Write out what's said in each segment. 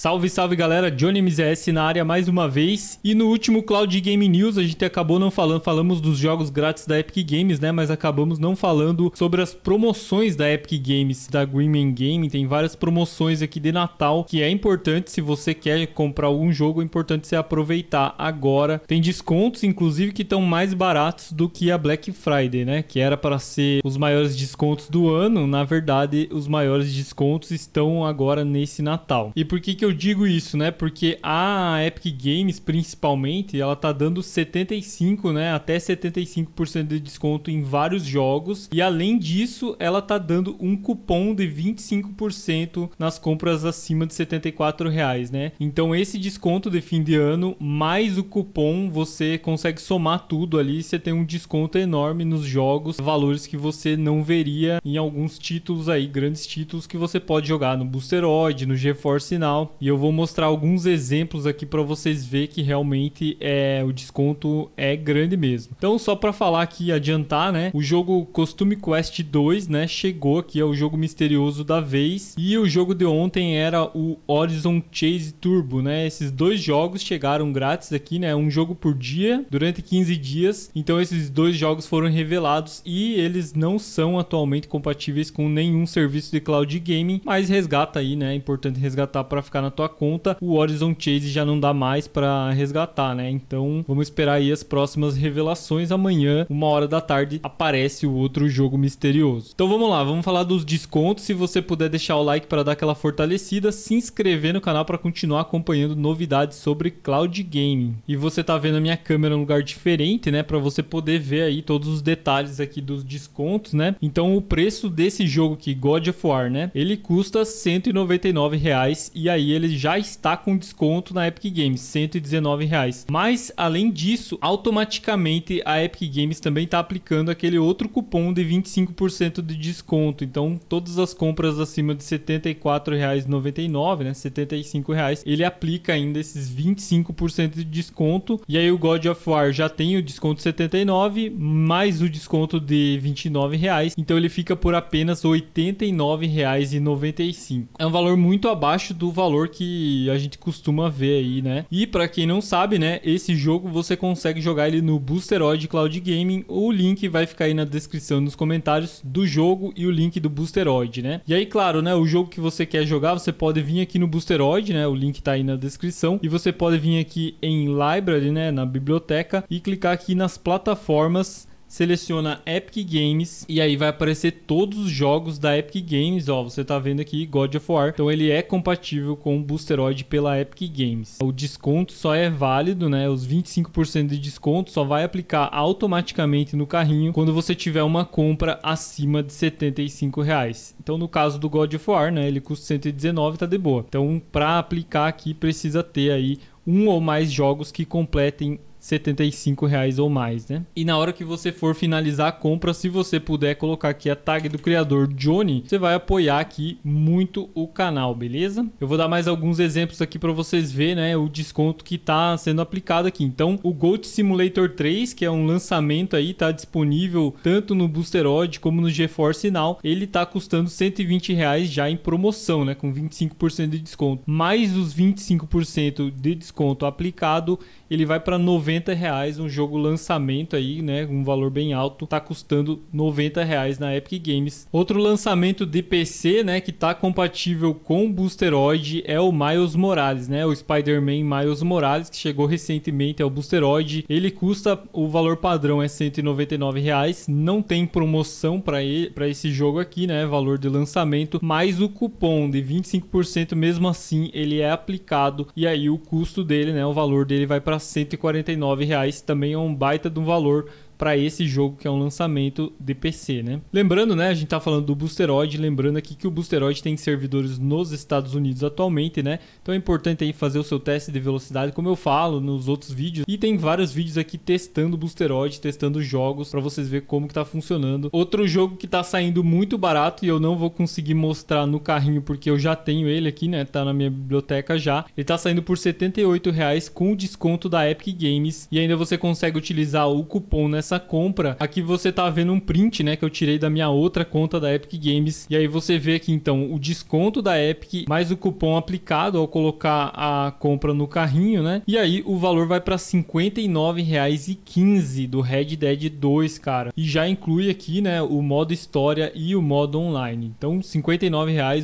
Salve, salve galera, Johnny MZS na área mais uma vez. E no último Cloud Game News a gente acabou não falando, falamos dos jogos grátis da Epic Games, né? Mas acabamos não falando sobre as promoções da Epic Games, da Greenman Game. Tem várias promoções aqui de Natal que é importante se você quer comprar algum jogo, é importante você aproveitar agora. Tem descontos, inclusive, que estão mais baratos do que a Black Friday, né? Que era para ser os maiores descontos do ano. Na verdade, os maiores descontos estão agora nesse Natal. E por que que eu eu digo isso, né? Porque a Epic Games, principalmente, ela tá dando 75, né? Até 75% de desconto em vários jogos. E além disso, ela tá dando um cupom de 25% nas compras acima de 74 reais, né? Então esse desconto de fim de ano, mais o cupom, você consegue somar tudo ali. Você tem um desconto enorme nos jogos, valores que você não veria em alguns títulos aí, grandes títulos que você pode jogar no Boosteroid, no GeForce Now e eu vou mostrar alguns exemplos aqui para vocês ver que realmente é o desconto é grande mesmo. Então só para falar aqui adiantar, né? O jogo Costume Quest 2, né, chegou aqui é o jogo misterioso da vez e o jogo de ontem era o Horizon Chase Turbo, né? Esses dois jogos chegaram grátis aqui, né? Um jogo por dia durante 15 dias. Então esses dois jogos foram revelados e eles não são atualmente compatíveis com nenhum serviço de cloud gaming, mas resgata aí, né? É importante resgatar para ficar na tua conta, o Horizon Chase já não dá mais para resgatar, né? Então vamos esperar aí as próximas revelações. Amanhã, uma hora da tarde, aparece o outro jogo misterioso. Então vamos lá, vamos falar dos descontos. Se você puder deixar o like para dar aquela fortalecida, se inscrever no canal para continuar acompanhando novidades sobre cloud gaming. E você tá vendo a minha câmera num lugar diferente, né? Para você poder ver aí todos os detalhes aqui dos descontos, né? Então o preço desse jogo que God of War, né? Ele custa 199 reais e aí e ele já está com desconto na Epic Games, 119 reais. Mas além disso, automaticamente a Epic Games também está aplicando aquele outro cupom de 25% de desconto. Então, todas as compras acima de R$ 74,99, né, 75, reais, ele aplica ainda esses 25% de desconto. E aí o God of War já tem o desconto 79 mais o desconto de 29 reais, então ele fica por apenas R$ 89,95. É um valor muito abaixo do valor valor que a gente costuma ver aí, né? E para quem não sabe, né, esse jogo você consegue jogar ele no Boosteroid Cloud Gaming. O link vai ficar aí na descrição nos comentários do jogo e o link do Boosteroid, né? E aí, claro, né, o jogo que você quer jogar, você pode vir aqui no Boosteroid, né? O link tá aí na descrição e você pode vir aqui em Library, né, na biblioteca e clicar aqui nas plataformas seleciona Epic Games e aí vai aparecer todos os jogos da Epic Games, ó, você tá vendo aqui God of War. Então ele é compatível com o Boosteroid pela Epic Games. O desconto só é válido, né? Os 25% de desconto só vai aplicar automaticamente no carrinho quando você tiver uma compra acima de 75 reais. Então no caso do God of War, né, ele custa 119, tá de boa. Então para aplicar aqui precisa ter aí um ou mais jogos que completem 75 reais ou mais, né? E na hora que você for finalizar a compra, se você puder colocar aqui a tag do criador Johnny, você vai apoiar aqui muito o canal, beleza? Eu vou dar mais alguns exemplos aqui para vocês verem, né, o desconto que está sendo aplicado aqui. Então, o Gold Simulator 3, que é um lançamento aí, tá disponível tanto no Boosteroid como no GeForce Now, ele tá custando 120 reais já em promoção, né, com 25% de desconto. Mais os 25% de desconto aplicado, ele vai para 90 90 reais um jogo lançamento aí, né? Um valor bem alto, tá custando 90 reais na Epic Games. Outro lançamento de PC, né? Que tá compatível com o Boosteroid é o Miles Morales, né? O Spider-Man Miles Morales, que chegou recentemente ao Boosteroid. Ele custa, o valor padrão é 199 reais. Não tem promoção para esse jogo aqui, né? Valor de lançamento, mas o cupom de 25% mesmo assim ele é aplicado e aí o custo dele, né? O valor dele vai para 149 R$ reais também é um baita de um valor para esse jogo que é um lançamento de PC, né? Lembrando, né, a gente tá falando do Boosteroid, lembrando aqui que o Boosteroid tem servidores nos Estados Unidos atualmente, né? Então é importante aí fazer o seu teste de velocidade, como eu falo nos outros vídeos, e tem vários vídeos aqui testando o Boosteroid, testando jogos para vocês ver como que tá funcionando. Outro jogo que tá saindo muito barato e eu não vou conseguir mostrar no carrinho porque eu já tenho ele aqui, né? Tá na minha biblioteca já. Ele tá saindo por R$ 78 reais com desconto da Epic Games e ainda você consegue utilizar o cupom nessa né, essa compra. Aqui você tá vendo um print, né, que eu tirei da minha outra conta da Epic Games. E aí você vê aqui então o desconto da Epic mais o cupom aplicado ao colocar a compra no carrinho, né? E aí o valor vai para R$ 59,15 do Red Dead 2, cara. E já inclui aqui, né, o modo história e o modo online. Então, R$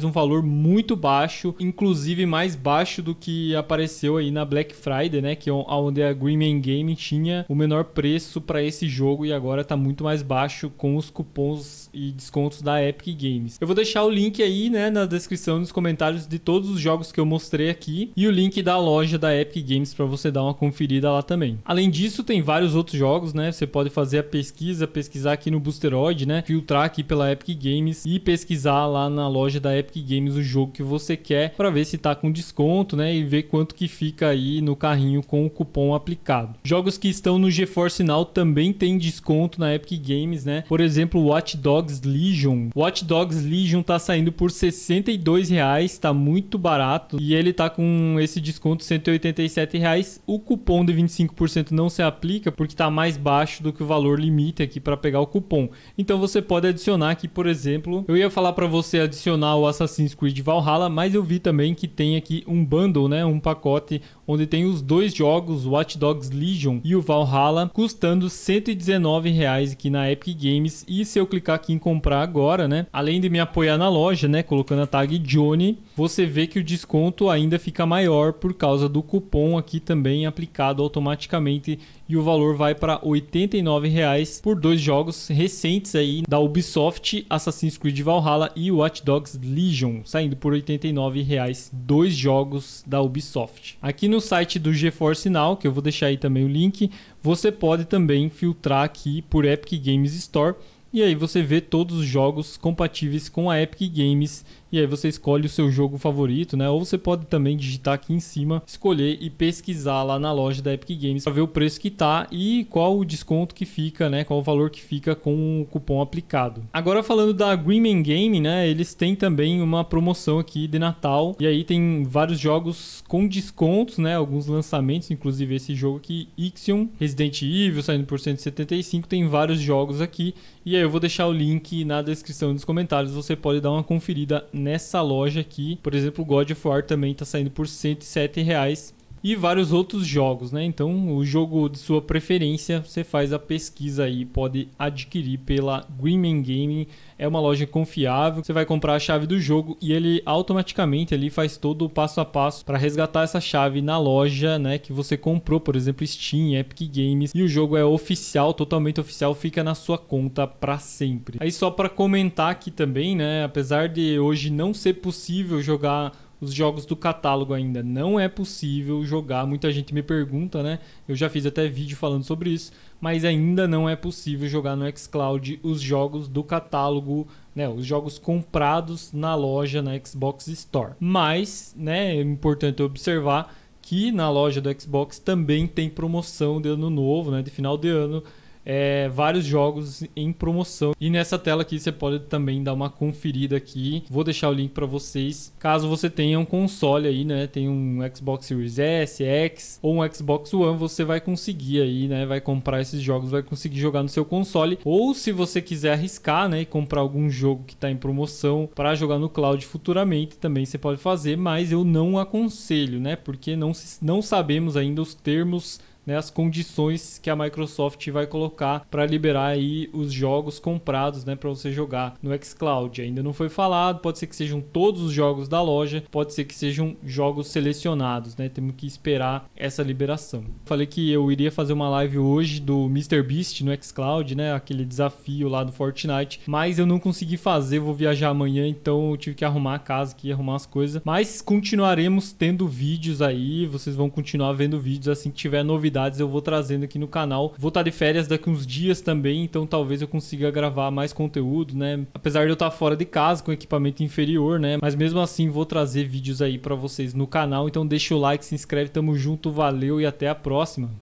um valor muito baixo, inclusive mais baixo do que apareceu aí na Black Friday, né, que é onde a Green Man tinha o menor preço para esse jogo e agora está muito mais baixo com os cupons e descontos da Epic Games. Eu vou deixar o link aí, né, na descrição, nos comentários de todos os jogos que eu mostrei aqui e o link da loja da Epic Games para você dar uma conferida lá também. Além disso, tem vários outros jogos, né? Você pode fazer a pesquisa, pesquisar aqui no Boosteroid, né? Filtrar aqui pela Epic Games e pesquisar lá na loja da Epic Games o jogo que você quer para ver se tá com desconto, né? E ver quanto que fica aí no carrinho com o cupom aplicado. Jogos que estão no GeForce Now também tem tem desconto na Epic Games, né? Por exemplo, Watch Dogs Legion. Watch Dogs Legion tá saindo por 62 reais, tá muito barato. E ele tá com esse desconto 187 reais. O cupom de 25% não se aplica porque tá mais baixo do que o valor limite aqui para pegar o cupom. Então você pode adicionar aqui, por exemplo, eu ia falar para você adicionar o Assassin's Creed Valhalla, mas eu vi também que tem aqui um bundle, né, um pacote onde tem os dois jogos, Watch Dogs Legion e o Valhalla, custando R$ 119,00 aqui na Epic Games. E se eu clicar aqui em comprar agora, né? Além de me apoiar na loja, né? Colocando a tag Johnny, você vê que o desconto ainda fica maior por causa do cupom aqui também aplicado automaticamente e o valor vai para R$ 89,00 por dois jogos recentes aí da Ubisoft, Assassin's Creed Valhalla e Watch Dogs Legion, saindo por R$ 89,00 dois jogos da Ubisoft. Aqui no site do GeForce Now, que eu vou deixar aí também o link, você pode também filtrar aqui por Epic Games Store e aí você vê todos os jogos compatíveis com a Epic Games e aí você escolhe o seu jogo favorito, né? Ou você pode também digitar aqui em cima, escolher e pesquisar lá na loja da Epic Games para ver o preço que tá e qual o desconto que fica, né? Qual o valor que fica com o cupom aplicado. Agora falando da Greenman Game, né? Eles têm também uma promoção aqui de Natal e aí tem vários jogos com descontos, né? Alguns lançamentos, inclusive esse jogo aqui, Ixion, Resident Evil saindo por 175, tem vários jogos aqui e aí eu vou deixar o link na descrição dos comentários, você pode dar uma conferida nessa loja aqui. Por exemplo, o God of War também está saindo por 107 reais e vários outros jogos, né? Então, o jogo de sua preferência, você faz a pesquisa aí, pode adquirir pela Greenman Gaming, é uma loja confiável. Você vai comprar a chave do jogo e ele automaticamente ali faz todo o passo a passo para resgatar essa chave na loja, né, que você comprou, por exemplo, Steam, Epic Games, e o jogo é oficial, totalmente oficial, fica na sua conta para sempre. Aí só para comentar aqui também, né, apesar de hoje não ser possível jogar os jogos do catálogo ainda. Não é possível jogar. Muita gente me pergunta, né? Eu já fiz até vídeo falando sobre isso, mas ainda não é possível jogar no xCloud os jogos do catálogo, né? Os jogos comprados na loja na Xbox Store. Mas, né? É importante observar que na loja do Xbox também tem promoção de ano novo, né? De final de ano é, vários jogos em promoção. E nessa tela aqui você pode também dar uma conferida aqui. Vou deixar o link para vocês. Caso você tenha um console aí, né? Tem um Xbox Series S, X ou um Xbox One, você vai conseguir aí, né? Vai comprar esses jogos, vai conseguir jogar no seu console. Ou se você quiser arriscar, né? E comprar algum jogo que está em promoção para jogar no cloud futuramente, também você pode fazer, mas eu não aconselho, né? Porque não, não sabemos ainda os termos né, as condições que a Microsoft vai colocar para liberar aí os jogos comprados né, para você jogar no xCloud. Ainda não foi falado, pode ser que sejam todos os jogos da loja, pode ser que sejam jogos selecionados, né? Temos que esperar essa liberação. Falei que eu iria fazer uma live hoje do Mr. Beast no xCloud, né? Aquele desafio lá do Fortnite, mas eu não consegui fazer, vou viajar amanhã, então eu tive que arrumar a casa aqui, arrumar as coisas. Mas continuaremos tendo vídeos aí, vocês vão continuar vendo vídeos assim que tiver novidade novidades eu vou trazendo aqui no canal. Vou estar tá de férias daqui uns dias também, então talvez eu consiga gravar mais conteúdo, né? Apesar de eu estar tá fora de casa com equipamento inferior, né? Mas mesmo assim vou trazer vídeos aí para vocês no canal. Então deixa o like, se inscreve, tamo junto, valeu e até a próxima.